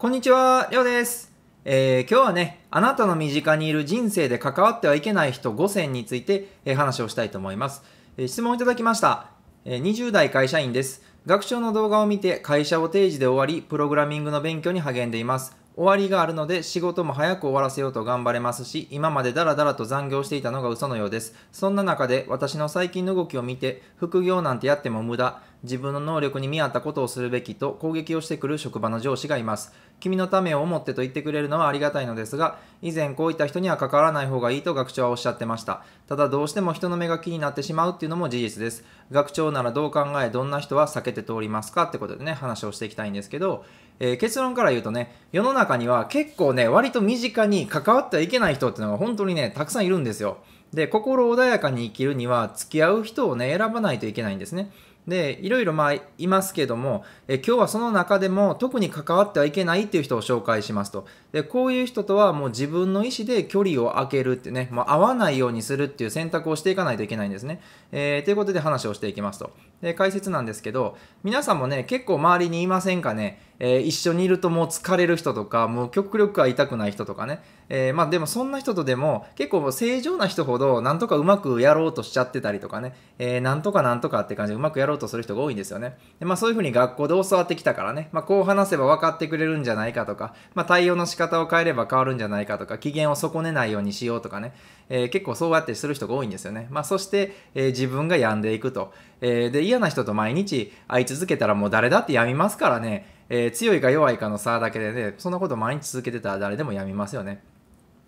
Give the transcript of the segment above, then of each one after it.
こんにちは、りょうです。えー、今日はね、あなたの身近にいる人生で関わってはいけない人5選について、えー、話をしたいと思います。えー、質問いただきました。え20代会社員です。学長の動画を見て会社を定時で終わり、プログラミングの勉強に励んでいます。終わりがあるので仕事も早く終わらせようと頑張れますし、今までダラダラと残業していたのが嘘のようです。そんな中で私の最近の動きを見て、副業なんてやっても無駄、自分の能力に見合ったことをするべきと攻撃をしてくる職場の上司がいます。君のためを思ってと言ってくれるのはありがたいのですが、以前こういった人には関わらない方がいいと学長はおっしゃってました。ただどうしても人の目が気になってしまうっていうのも事実です。学長ならどう考え、どんな人は避けて通りますかってことでね、話をしていきたいんですけど、えー、結論から言うとね、世の中には結構ね、割と身近に関わってはいけない人っていうのが本当にね、たくさんいるんですよ。で、心穏やかに生きるには付き合う人をね、選ばないといけないんですね。でいろいろまあいますけどもえ今日はその中でも特に関わってはいけないっていう人を紹介しますとでこういう人とはもう自分の意思で距離を空けるってね、ま合わないようにするっていう選択をしていかないといけないんですね、えー、ということで話をしていきますとで、解説なんですけど、皆さんもね、結構周りにいませんかね、えー、一緒にいるともう疲れる人とか、もう極力は痛くない人とかね、えー、まあでもそんな人とでも、結構正常な人ほど、なんとかうまくやろうとしちゃってたりとかね、えー、なんとかなんとかって感じでうまくやろうとする人が多いんですよね。でまあそういうふうに学校で教わってきたからね、まあこう話せば分かってくれるんじゃないかとか、まあ対応の仕方を変えれば変わるんじゃないかとか、機嫌を損ねないようにしようとかね、えー、結構そうやってする人が多いんですよね。まあそして、えー、自分が病んでいくと。えー、で、嫌な人と毎日会い続けたらもう誰だってやみますからね、えー、強いか弱いかの差だけでね、そんなこと毎日続けてたら誰でもやみますよね。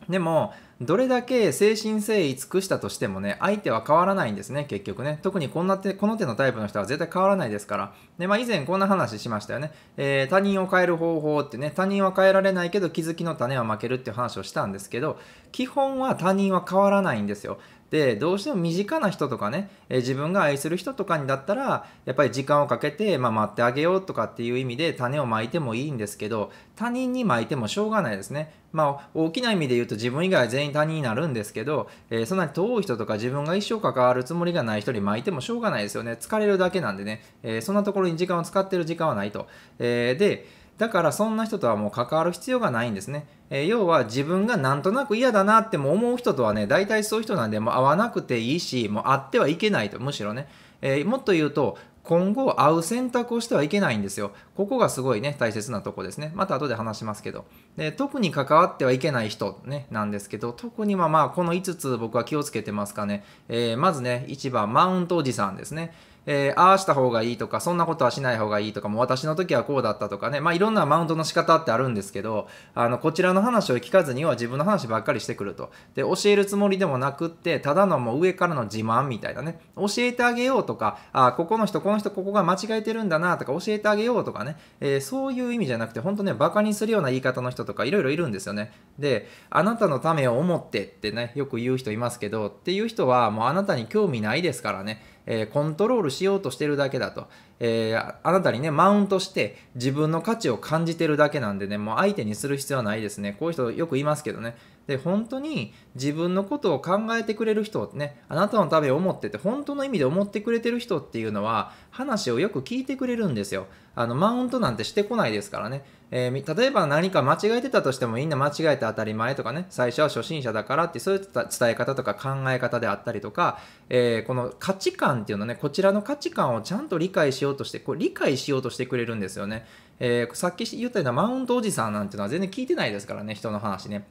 でも、どれだけ精神誠意尽くしたとしてもね、相手は変わらないんですね、結局ね。特にこんな手、この手のタイプの人は絶対変わらないですから。で、まあ以前こんな話しましたよね。えー、他人を変える方法ってね、他人は変えられないけど気づきの種は負けるっていう話をしたんですけど、基本は他人は変わらないんですよ。でどうしても身近な人とかね、え自分が愛する人とかにだったらやっぱり時間をかけて、まあ、待ってあげようとかっていう意味で種をまいてもいいんですけど他人にまいてもしょうがないですね。まあ、大きな意味で言うと自分以外は全員他人になるんですけど、えー、そんなに遠い人とか自分が一生関わるつもりがない人に巻いてもしょうがないですよね。疲れるだけなんでね、えー、そんなところに時間を使ってる時間はないと。えー、で、だからそんな人とはもう関わる必要がないんですね。えー、要は自分がなんとなく嫌だなっても思う人とはね、大体そういう人なんで、もう会わなくていいし、もう会ってはいけないと、むしろね。えー、もっと言うと、今後会う選択をしてはいけないんですよ。ここがすごいね、大切なとこですね。また後で話しますけど。で特に関わってはいけない人、ね、なんですけど、特にまあまあ、この5つ僕は気をつけてますかね。えー、まずね、1番、マウントおじさんですね。えー、ああした方がいいとか、そんなことはしない方がいいとか、も私の時はこうだったとかね、まあいろんなマウントの仕方ってあるんですけど、あの、こちらの話を聞かずには自分の話ばっかりしてくると。で、教えるつもりでもなくって、ただのもう上からの自慢みたいなね、教えてあげようとか、あここの人、この人、ここが間違えてるんだなとか、教えてあげようとかね、えー、そういう意味じゃなくて、本当ね、バカにするような言い方の人とかいろいろいるんですよね。で、あなたのためを思ってってね、よく言う人いますけど、っていう人はもうあなたに興味ないですからね、えー、コントロールしようとしてるだけだと、えー、あなたにね、マウントして自分の価値を感じてるだけなんでね、もう相手にする必要はないですね。こういう人よく言いますけどね、で本当に自分のことを考えてくれる人ねあなたのためを思ってて本当の意味で思ってくれてる人っていうのは話をよく聞いてくれるんですよあのマウントなんてしてこないですからね、えー、例えば何か間違えてたとしてもみんな間違えて当たり前とかね最初は初心者だからってそういう伝え方とか考え方であったりとか、えー、この価値観っていうのねこちらの価値観をちゃんと理解しようとしてこう理解しようとしてくれるんですよね、えー、さっき言ったようなマウントおじさんなんていうのは全然聞いてないですからね人の話ね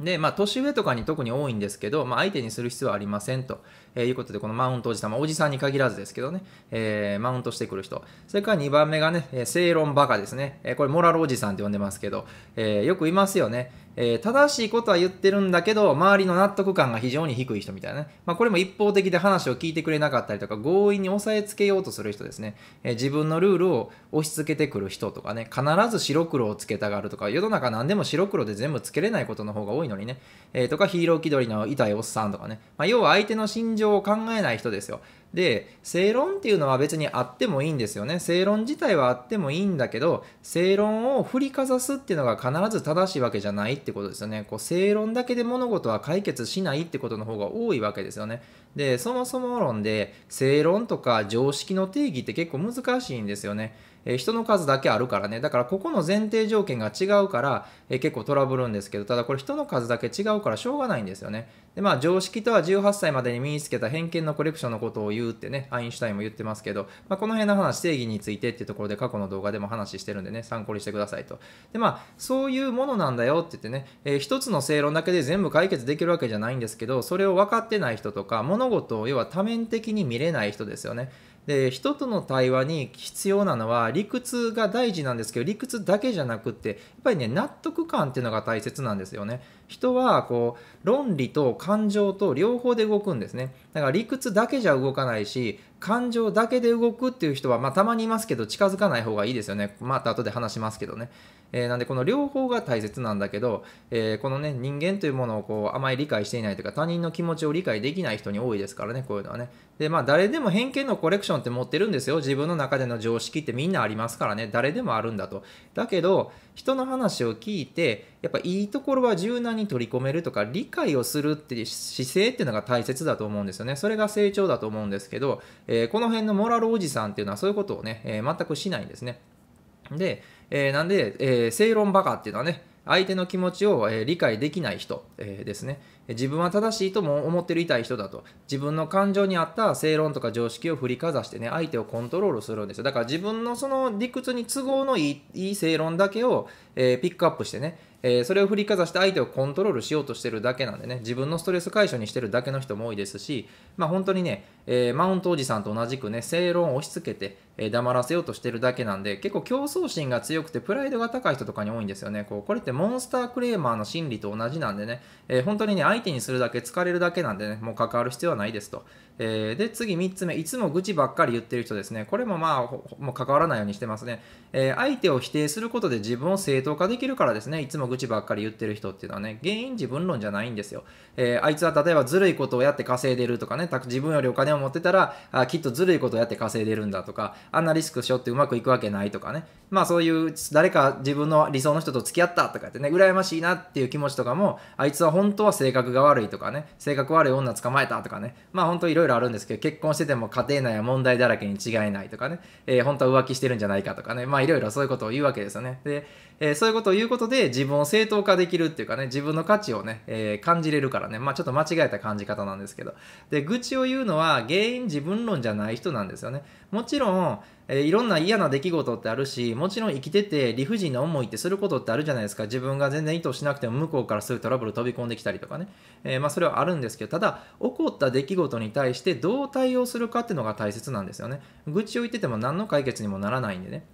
で、まあ、年上とかに特に多いんですけど、まあ、相手にする必要はありませんと。えー、いうことで、このマウントおじさま、おじさんに限らずですけどね、えー、マウントしてくる人。それから2番目がね、え正論バカですね。えこれ、モラルおじさんって呼んでますけど、えよくいますよね。え正しいことは言ってるんだけど、周りの納得感が非常に低い人みたいなね。まあ、これも一方的で話を聞いてくれなかったりとか、強引に押さえつけようとする人ですね。え自分のルールを押し付けてくる人とかね、必ず白黒をつけたがるとか、世の中何でも白黒で全部つけれないことの方が多いのにね、えとか、ヒーロー気取りの痛いおっさんとかね、まあ、要は相手の心情を考えない人ですよで正論っていうのは別にあってもいいんですよね正論自体はあってもいいんだけど正論を振りかざすっていうのが必ず正しいわけじゃないってことですよねこう正論だけで物事は解決しないってことの方が多いわけですよねでそもそも論で正論とか常識の定義って結構難しいんですよねえ人の数だけあるからねだからここの前提条件が違うから、え結構トラブるんですけどただこれ人の数だけ違うからしょうがないんですよねでまあ常識とは18歳までに身につけた偏見のコレクションのことを言うってね、アインシュタインも言ってますけど、まあ、この辺の話、定義についてっていうところで過去の動画でも話してるんでね、参考にしてくださいと。で、まあ、そういうものなんだよって言ってね、えー、一つの正論だけで全部解決できるわけじゃないんですけど、それを分かってない人とか、物事を要は多面的に見れない人ですよね。で人との対話に必要なのは理屈が大事なんですけど理屈だけじゃなくってやっぱりね納得感っていうのが大切なんですよね。人はこう論理と感情と両方で動くんですねだから理屈だけじゃ動かないし感情だけで動くっていう人は、まあ、たまにいますけど近づかない方がいいですよねまた後で話しますけどね、えー、なんでこの両方が大切なんだけど、えー、このね人間というものをこうあまり理解していないというか他人の気持ちを理解できない人に多いですからねこういうのはねでまあ誰でも偏見のコレクションって持ってるんですよ自分の中での常識ってみんなありますからね誰でもあるんだとだけど人の話を聞いてやっぱいいところは柔軟に取り込めるとか理解をするっていう姿勢っていうのが大切だと思うんですよねそれが成長だと思うんですけど、えー、この辺のモラルおじさんっていうのはそういうことをね、えー、全くしないんですねで、えー、なんで、え正論バカっていうのはね相手の気持ちを、え理解できない人、えですね。自分は正しいとも思ってる痛い人だと。自分の感情に合った正論とか常識を振りかざしてね、相手をコントロールするんですよ。だから自分のその理屈に都合のいい正論だけを、えピックアップしてね、えそれを振りかざして相手をコントロールしようとしてるだけなんでね、自分のストレス解消にしてるだけの人も多いですし、まあ本当にね、えマウントおじさんと同じくね、正論を押し付けて、え黙らせようとしてるだけなんで、結構競争心が強くてプライドが高い人とかに多いんですよね。こうこれってモンスタークレーマーの心理と同じなんでね、えー、本当にね、相手にするだけ疲れるだけなんでね、もう関わる必要はないですと。えー、で、次3つ目、いつも愚痴ばっかり言ってる人ですね。これもまあ、もう関わらないようにしてますね。えー、相手を否定することで自分を正当化できるからですね、いつも愚痴ばっかり言ってる人っていうのはね、原因自分論じゃないんですよ。えあいつは例えばずるいことをやって稼いでるとかね、自分よりお金を持ってたら、あきっとずるいことをやって稼いでるんだとか、あんなリスクしょってうまくいくわけないとかね。まあそういう誰か自分の理想の人と付き合ったとかってね、羨ましいなっていう気持ちとかも、あいつは本当は性格が悪いとかね、性格悪い女捕まえたとかね、まあ本当いろいろあるんですけど、結婚してても家庭内は問題だらけに違いないとかね、えー、本当は浮気してるんじゃないかとかね、まあいろいろそういうことを言うわけですよね。で、えー、そういうことを言うことで自分を正当化できるっていうかね、自分の価値をね、えー、感じれるからね、まあちょっと間違えた感じ方なんですけど。で、愚痴を言うのは原因自分論じゃない人なんですよね。もちろん、えー、いろんな嫌な出来事ってあるし、もちろん生きてて理不尽な思いってすることってあるじゃないですか。自分が全然意図しなくても向こうからすぐトラブル飛び込んできたりとかね。えー、まあそれはあるんですけど、ただ、起こった出来事に対してどう対応するかっていうのが大切なんですよね。愚痴を言ってても何の解決にもならないんでね。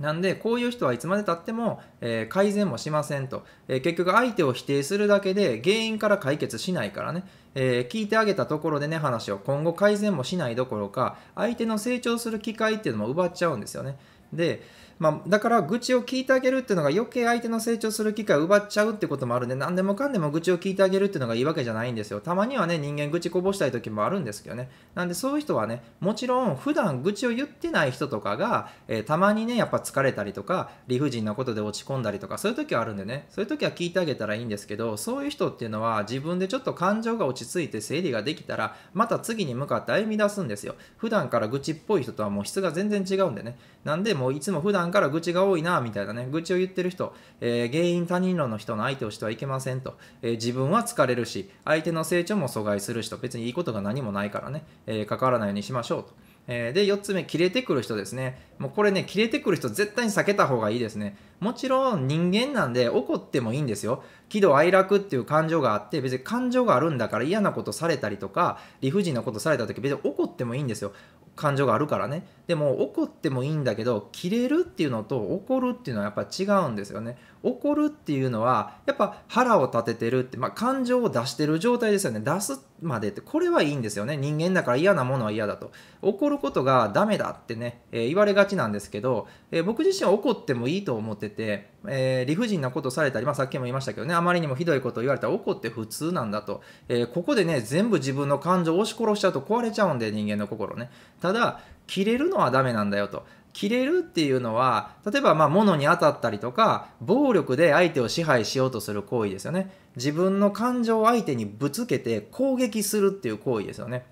なんで、こういう人はいつまでたっても、えー、改善もしませんと、えー、結局相手を否定するだけで原因から解決しないからね、えー、聞いてあげたところでね、話を今後改善もしないどころか、相手の成長する機会っていうのも奪っちゃうんですよね。で、まあ、だから愚痴を聞いてあげるっていうのが余計相手の成長する機会を奪っちゃうってこともあるんで、何でもかんでも愚痴を聞いてあげるっていうのがいいわけじゃないんですよ。たまにはね、人間愚痴こぼしたい時もあるんですけどね。なんでそういう人はね、もちろん普段愚痴を言ってない人とかが、えー、たまにね、やっぱ疲れたりとか、理不尽なことで落ち込んだりとか、そういう時はあるんでね、そういう時は聞いてあげたらいいんですけど、そういう人っていうのは自分でちょっと感情が落ち着いて整理ができたら、また次に向かって歩み出すんですよ。普段から愚痴っぽい人とはもう質が全然違うんでね。なんでもういつも普段んから愚痴が多いな、みたいなね、愚痴を言ってる人、えー、原因他人論の人の相手をしてはいけませんと、えー、自分は疲れるし、相手の成長も阻害するしと、別にいいことが何もないからね、えー、関わらないようにしましょうと。えで、4つ目、切れてくる人ですね。もうこれね、切れてくる人絶対に避けた方がいいですね。もちろん人間なんで怒ってもいいんですよ。喜怒哀楽っていう感情があって、別に感情があるんだから嫌なことされたりとか、理不尽なことされた時別に怒ってもいいんですよ。感情があるからねでも怒ってもいいんだけど切れるっていうのと怒るっていうのはやっぱ違うんですよね怒るっていうのはやっぱ腹を立ててるって、まあ、感情を出してる状態ですよね出すまでってこれはいいんですよね人間だから嫌なものは嫌だと怒ることがダメだってね、えー、言われがちなんですけど、えー、僕自身は怒ってもいいと思っててえー、理不尽なことされたり、まあ、さっきも言いましたけどね、あまりにもひどいことを言われたら怒って普通なんだと、えー、ここでね、全部自分の感情を押し殺しちゃうと壊れちゃうんで、人間の心ね。ただ、切れるのはダメなんだよと。切れるっていうのは、例えばまあ物に当たったりとか、暴力で相手を支配しようとする行為ですよね。自分の感情を相手にぶつけて攻撃するっていう行為ですよね。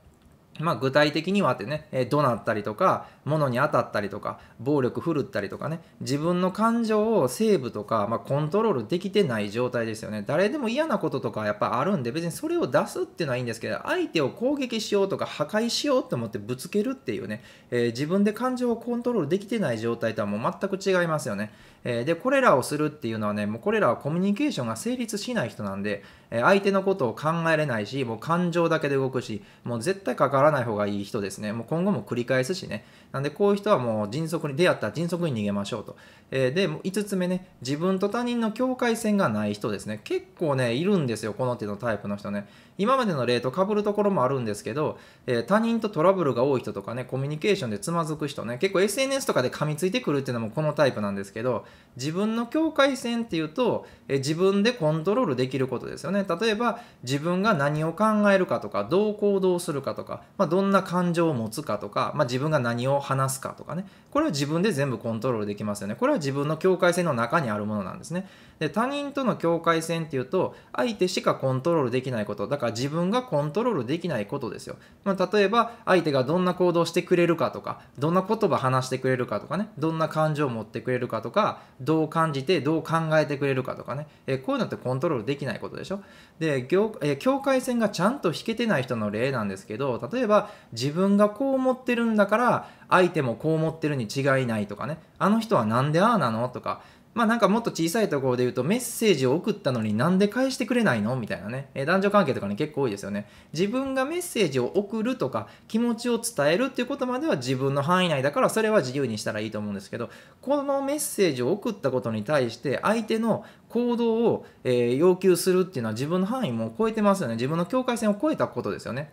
まあ、具体的にはってね、えー、怒鳴ったりとか、物に当たったりとか、暴力振るったりとかね、自分の感情をセーブとか、まあ、コントロールできてない状態ですよね。誰でも嫌なこととかやっぱあるんで、別にそれを出すっていうのはいいんですけど、相手を攻撃しようとか破壊しようと思ってぶつけるっていうね、えー、自分で感情をコントロールできてない状態とはもう全く違いますよね。えー、で、これらをするっていうのはね、もうこれらはコミュニケーションが成立しない人なんで、えー、相手のことを考えれないし、もう感情だけで動くし、もう絶対関わらない方がいい人ですね。もう今後も繰り返すしね。なんで、こういう人はもう迅速に出会ったら迅速に逃げましょうとえで、5つ目ね、自分と他人の境界線がない人ですね。結構ね、いるんですよ、この手のタイプの人ね。今までの例と被るところもあるんですけど、えー、他人とトラブルが多い人とかね、コミュニケーションでつまずく人ね、結構 SNS とかで噛みついてくるっていうのもこのタイプなんですけど、自分の境界線っていうと、えー、自分でコントロールできることですよね。例えば、自分が何を考えるかとか、どう行動するかとか、まあ、どんな感情を持つかとか、まあ、自分が何を話すかとかね、これは自分で全部コントロールできますよね。これ自分の境界線の中にあるものなんですね。で他人との境界線っていうと相手しかコントロールできないことだから自分がコントロールできないことですよ、まあ、例えば相手がどんな行動してくれるかとかどんな言葉話してくれるかとかねどんな感情を持ってくれるかとかどう感じてどう考えてくれるかとかね、えこういうのってコントロールできないことでしょで、え境界線がちゃんと引けてない人の例なんですけど例えば自分がこう思ってるんだから相手もこう思ってるに違いないとかねあの人は何でああなのとかまあなんかもっと小さいところで言うとメッセージを送ったのになんで返してくれないのみたいなね、え男女関係とかね結構多いですよね。自分がメッセージを送るとか気持ちを伝えるっていうことまでは自分の範囲内だからそれは自由にしたらいいと思うんですけど、このメッセージを送ったことに対して相手の行動を、え要求するっていうのは自分の範囲も超えてますよね。自分の境界線を超えたことですよね。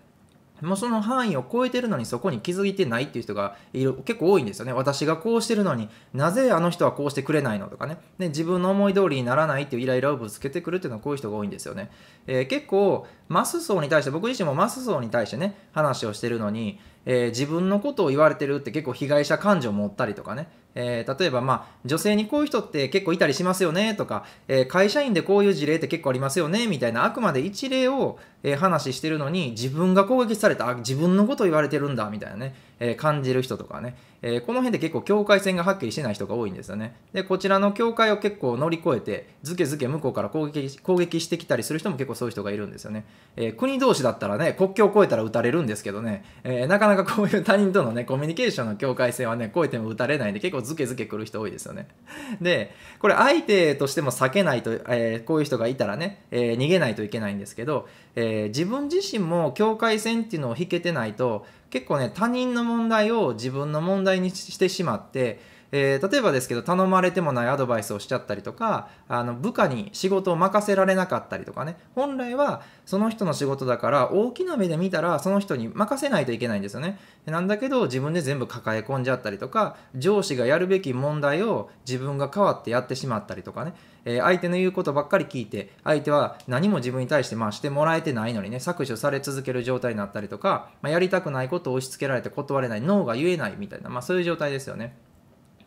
もうその範囲を超えてるのにそこに気づいてないっていう人がいる結構多いんですよね。私がこうしてるのになぜあの人はこうしてくれないのとかね。で自分の思い通りにならないっていうイライラをぶつけてくるっていうのはこういう人が多いんですよね。えー、結構マス層に対して僕自身もマス層に対してね話をしてるのに、えー、自分のことを言われてるって結構被害者感情を持ったりとかね。えー、例えば、まあ、女性にこういう人って結構いたりしますよねとか、え会社員でこういう事例って結構ありますよねみたいなあくまで一例をえー、話してるのに自分が攻撃されたあ自分のこと言われてるんだみたいなね、えー、感じる人とかね、えー、この辺で結構境界線がはっきりしてない人が多いんですよねでこちらの境界を結構乗り越えてずけずけ向こうから攻撃攻撃してきたりする人も結構そういう人がいるんですよね、え国同士だったらね国境を越えたら撃たれるんですけどね、えなかなかこういう他人とのねコミュニケーションの境界線はね越えても撃たれないんで結構ずけずけ来る人多いですよねでこれ相手としても避けないと、えこういう人がいたらね、え逃げないといけないんですけど、ええー、自分自身も境界線っていうのを引けてないと結構ね他人の問題を自分の問題にしてしまって、えー、例えばですけど頼まれてもないアドバイスをしちゃったりとかあの部下に仕事を任せられなかったりとかね本来はその人の仕事だから大きな目で見たらその人に任せないといけないんですよねなんだけど自分で全部抱え込んじゃったりとか上司がやるべき問題を自分が変わってやってしまったりとかねえー、相手の言うことばっかり聞いて、相手は何も自分に対してまあしてもらえてないのにね、削除され続ける状態になったりとか、まあ、やりたくないことを押し付けられて断れない、脳が言えないみたいな、まあ、そういう状態ですよね。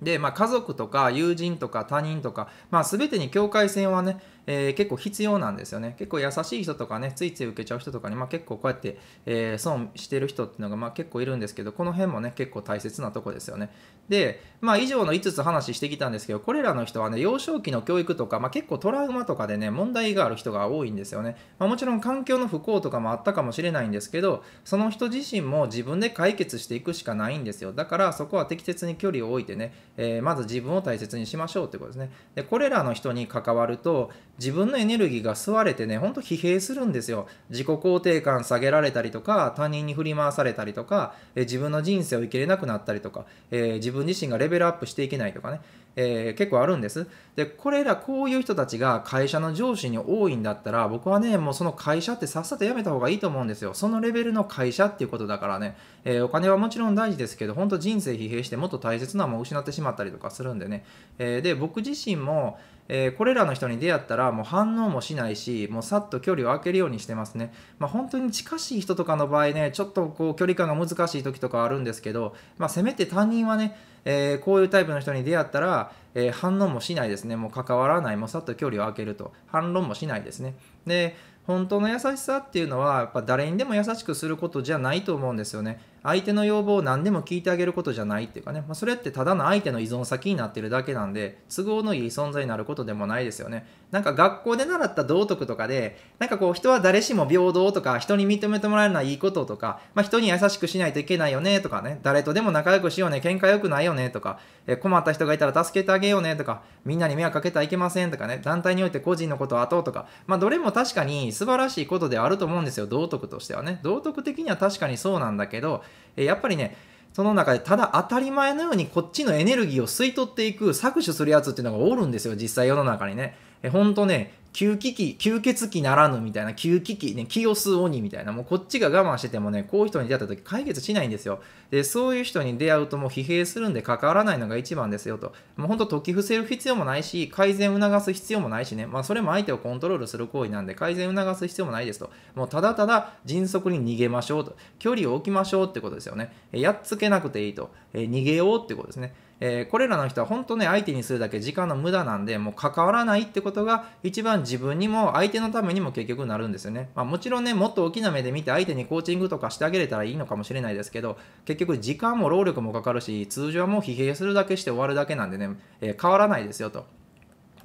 で、まあ、家族とか友人とか他人とか、まあ、全てに境界線はね、えー、結構必要なんですよね。結構優しい人とかね、ついつい受けちゃう人とかに、まあ、結構こうやって、えー、損してる人っていうのが、まあ、結構いるんですけど、この辺もね、結構大切なとこですよね。で、まあ、以上の5つ話してきたんですけど、これらの人はね、幼少期の教育とか、まあ、結構トラウマとかでね、問題がある人が多いんですよね。まあ、もちろん環境の不幸とかもあったかもしれないんですけど、その人自身も自分で解決していくしかないんですよ。だからそこは適切に距離を置いてね、えー、まず自分を大切にしましょうってことですね。で、これらの人に関わると、自分のエネルギーが吸われてね、ほんと疲弊するんですよ。自己肯定感下げられたりとか、他人に振り回されたりとか、え自分の人生を生きれなくなったりとか、えー、自分自身がレベルアップしていけないとかね、えー、結構あるんです。で、これらこういう人たちが会社の上司に多いんだったら、僕はね、もうその会社ってさっさと辞めた方がいいと思うんですよ。そのレベルの会社っていうことだからね、えー、お金はもちろん大事ですけど、本当人生疲弊してもっと大切なものを失ってしまったりとかするんでね。えー、で、僕自身も、えー、これらの人に出会ったらもう反応もしないし、もうさっと距離を空けるようにしてますね。まあ、本当に近しい人とかの場合ね、ちょっとこう距離感が難しい時とかあるんですけど、まあ、せめて他人はね、えー、こういうタイプの人に出会ったら、えー、反論もしないですね。もう関わらない。もうさっと距離を空けると。反論もしないですね。で、本当の優しさっていうのは、やっぱ誰にでも優しくすることじゃないと思うんですよね。相手の要望を何でも聞いてあげることじゃないっていうかね、まあ、それってただの相手の依存先になってるだけなんで、都合のいい存在になることでもないですよね。なんか学校で習った道徳とかで、なんかこう人は誰しも平等とか、人に認めてもらえるのはいいこととか、まあ、人に優しくしないといけないよねとかね、誰とでも仲良くしようね、喧嘩良くないよねとか、え困った人がいたら助けてあげようねとか、みんなに迷惑かけてはいけませんとかね、団体において個人のことを後とか、まあどれも確かに素晴らしいことではあると思うんですよ、道徳としてはね。道徳的には確かにそうなんだけど、やっぱりね、その中でただ当たり前のようにこっちのエネルギーを吸い取っていく、搾取するやつっていうのがおるんですよ、実際世の中にね。え、ほね、吸気鬼、吸血鬼ならぬみたいな、吸気鬼、ね、気を吸う鬼みたいな、もうこっちが我慢しててもね、こういう人に出会った時解決しないんですよ。で、そういう人に出会うともう疲弊するんで関わらないのが一番ですよと。もうほんと解き伏せる必要もないし、改善促す必要もないしね、まあそれも相手をコントロールする行為なんで、改善促す必要もないですと。もうただただ迅速に逃げましょうと。距離を置きましょうってことですよね。やっつけなくていいと。え逃げようってことですね。えー、これらの人は本当ね、相手にするだけ時間の無駄なんで、もう関わらないってことが一番自分にも相手のためにも結局なるんですよね。まあ、もちろんね、もっと大きな目で見て相手にコーチングとかしてあげれたらいいのかもしれないですけど、結局時間も労力もかかるし、通常はもう疲弊するだけして終わるだけなんでね、えー、変わらないですよと。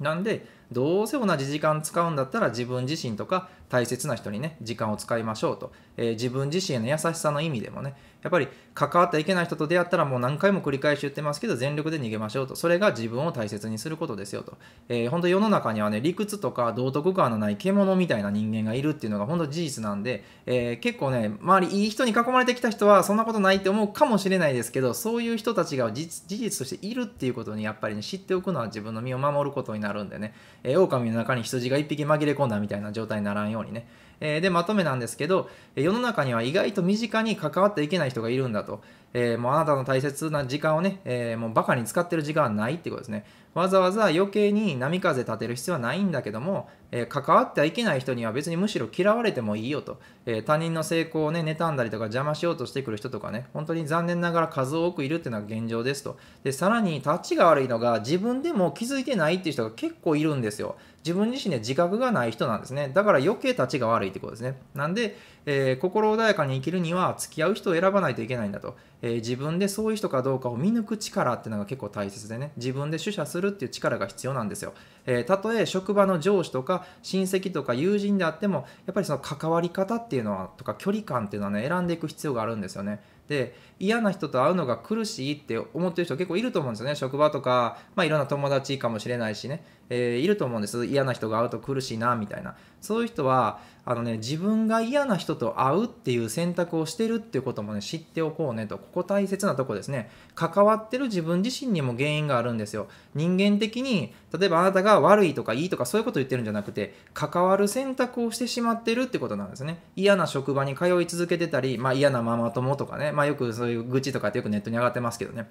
なんで、どうせ同じ時間使うんだったら自分自身とか大切な人にね、時間を使いましょうと、えー、自分自身への優しさの意味でもね、やっぱり関わってはいけない人と出会ったらもう何回も繰り返し言ってますけど、全力で逃げましょうと、それが自分を大切にすることですよと、えー、本当世の中にはね、理屈とか道徳感のない獣みたいな人間がいるっていうのが本当事実なんで、えー、結構ね、周りいい人に囲まれてきた人はそんなことないって思うかもしれないですけど、そういう人たちが事実としているっていうことにやっぱりね、知っておくのは自分の身を守ることになるんでね、えー、狼の中に羊が1匹紛れ込んだみたいな状態にならんようようにね。えー、で、まとめなんですけど、世の中には意外と身近に関わっていけない人がいるんだと。えー、もうあなたの大切な時間をね、えー、もうバカに使ってる時間はないってことですね。わざわざ余計に波風立てる必要はないんだけども、えー、関わってはいけない人には別にむしろ嫌われてもいいよと。え他人の成功をね、妬んだりとか邪魔しようとしてくる人とかね、本当に残念ながら数多くいるっていうのが現状ですと。で、さらに、立ちが悪いのが自分でも気づいてないっていう人が結構いるんですよ。自分自身で自覚がない人なんですね。だから余計立ちが悪いってことですね。なんで、えー、心穏やかに生きるには付き合う人を選ばないといけないんだと、えー、自分でそういう人かどうかを見抜く力っていうのが結構大切でね、自分で取捨するっていう力が必要なんですよ。えー、たとえ職場の上司とか親戚とか友人であっても、やっぱりその関わり方っていうのは、とか距離感っていうのはね、選んでいく必要があるんですよね。で嫌な人と会うのが苦しいって思ってる人結構いると思うんですよね職場とか、まあ、いろんな友達かもしれないしねえー、いると思うんです。嫌な人が会うと苦しいな、みたいな。そういう人は、あのね、自分が嫌な人と会うっていう選択をしてるっていうこともね、知っておこうねと。ここ大切なとこですね。関わってる自分自身にも原因があるんですよ。人間的に、例えばあなたが悪いとかいいとかそういうこと言ってるんじゃなくて、関わる選択をしてしまってるってことなんですね。嫌な職場に通い続けてたり、まあ嫌なママ友とかね、まあよくそういう愚痴とかってよくネットに上がってますけどね。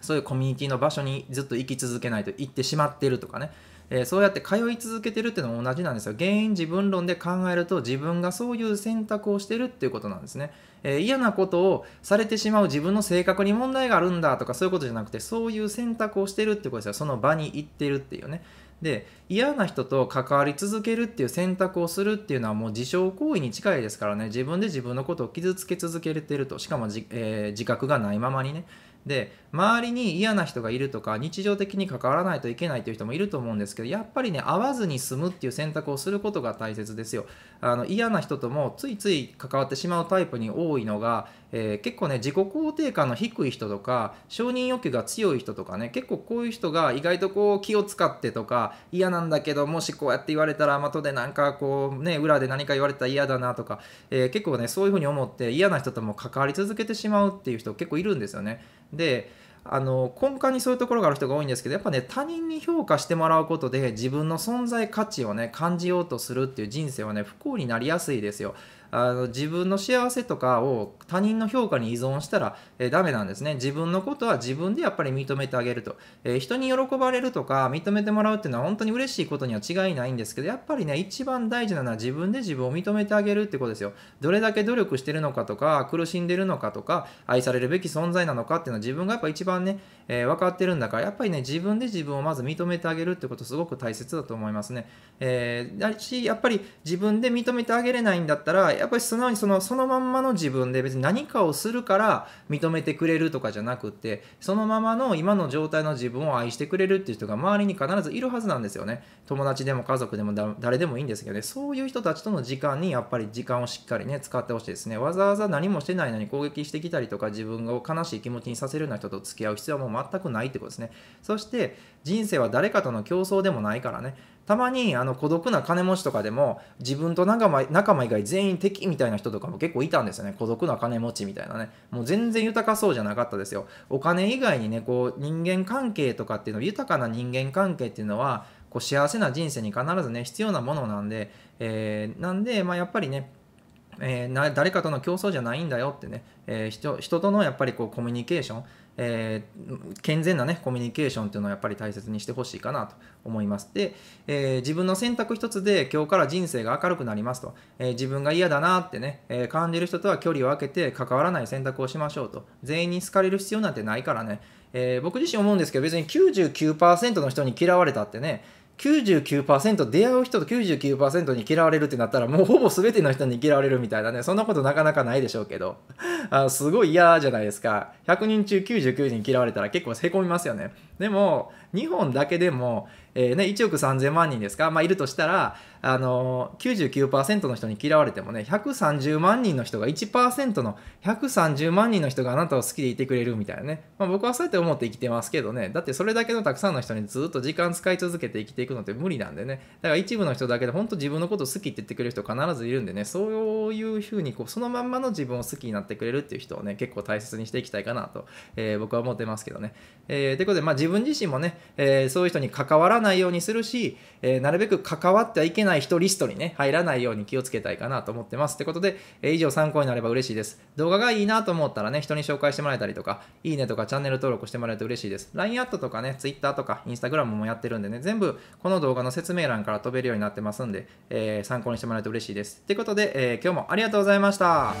そういうコミュニティの場所にずっと行き続けないと行ってしまってるとかね、えー、そうやって通い続けてるっていうのも同じなんですよ原因自分論で考えると自分がそういう選択をしてるっていうことなんですね、えー、嫌なことをされてしまう自分の性格に問題があるんだとかそういうことじゃなくてそういう選択をしてるってことですよその場に行ってるっていうねで嫌な人と関わり続けるっていう選択をするっていうのはもう自傷行為に近いですからね自分で自分のことを傷つけ続けてるとしかもえー、自覚がないままにねで周りに嫌な人がいるとか日常的に関わらないといけないという人もいると思うんですけどやっぱりね会わずに済むっていう選択をすることが大切ですよあの嫌な人ともついつい関わってしまうタイプに多いのが、えー、結構ね自己肯定感の低い人とか承認欲求が強い人とかね結構こういう人が意外とこう気を使ってとか嫌なんだけどもしこうやって言われたら後でなんかこうね裏で何か言われたら嫌だなとか、えー、結構ねそういうふうに思って嫌な人とも関わり続けてしまうっていう人結構いるんですよね。であの根幹にそういうところがある人が多いんですけどやっぱね他人に評価してもらうことで自分の存在価値をね感じようとするっていう人生はね不幸になりやすいですよあの自分の幸せとかを他人の評価に依存したら、えー、ダメなんですね。自分のことは自分でやっぱり認めてあげると。えー、人に喜ばれるとか認めてもらうっていうのは本当に嬉しいことには違いないんですけど、やっぱりね、一番大事なのは自分で自分を認めてあげるってことですよ。どれだけ努力してるのかとか、苦しんでるのかとか、愛されるべき存在なのかっていうのは自分がやっぱ一番ね、えー、分かってるんだから、やっぱりね、自分で自分をまず認めてあげるってことすごく大切だと思いますね。えー、だし、やっぱり自分で認めてあげれないんだったら、やっぱり素直にそのそのまんまの自分で別に何かをするから認めてくれるとかじゃなくてそのままの今の状態の自分を愛してくれるっていう人が周りに必ずいるはずなんですよね友達でも家族でも誰でもいいんですけどねそういう人たちとの時間にやっぱり時間をしっかりね使ってほしいですねわざわざ何もしてないのに攻撃してきたりとか自分を悲しい気持ちにさせるような人と付き合う必要はもう全くないってことですねそして人生は誰かとの競争でもないからねたまにあの孤独な金持ちとかでも自分と仲間仲間以外全員敵みたいな人とかも結構いたんですよね孤独な金持ちみたいなねもう全然豊かそうじゃなかったですよお金以外にねこう人間関係とかっていうの豊かな人間関係っていうのはこう幸せな人生に必ずね必要なものなんで、えー、なんでまあやっぱりねえー、誰かとの競争じゃないんだよってね、えー、人とのやっぱりこうコミュニケーション、えー、健全な、ね、コミュニケーションというのをやっぱり大切にしてほしいかなと思います。で、えー、自分の選択一つで今日から人生が明るくなりますと、えー、自分が嫌だなってね、え感じる人とは距離を空けて関わらない選択をしましょうと、全員に好かれる必要なんてないからね、え僕自身思うんですけど、別に99%の人に嫌われたってね、99%出会う人と99%に嫌われるってなったらもうほぼ全ての人に嫌われるみたいなねそんなことなかなかないでしょうけどあすごい嫌じゃないですか100人中99人嫌われたら結構へこみますよねでも日本だけでもえーね、1億3000万人ですか、まあ、いるとしたら、あのー、99%の人に嫌われてもね、130万人の人が1%の130万人の人があなたを好きでいてくれるみたいなね。まあ、僕はそうやって思って生きてますけどね、だってそれだけのたくさんの人にずっと時間使い続けて生きていくのって無理なんでね、だから一部の人だけで本当自分のこと好きって言ってくれる人必ずいるんでね、そういうふうにこうそのまんまの自分を好きになってくれるっていう人をね、結構大切にしていきたいかなと、えー、僕は思ってますけどね。えー、ということで、まあ、自分自身もね、えー、そういう人に関わらないようにするし、えー、なるべく関わってはいけない人リストにね、入らないように気をつけたいかなと思ってます。ってことで、えー、以上参考になれば嬉しいです。動画がいいなと思ったらね、人に紹介してもらえたりとか、いいねとかチャンネル登録してもらえると嬉しいです。LINE アットとかね、Twitter とか Instagram もやってるんでね、全部この動画の説明欄から飛べるようになってますんで、えー、参考にしてもらえると嬉しいです。ってことで、え今日もありがとうございました。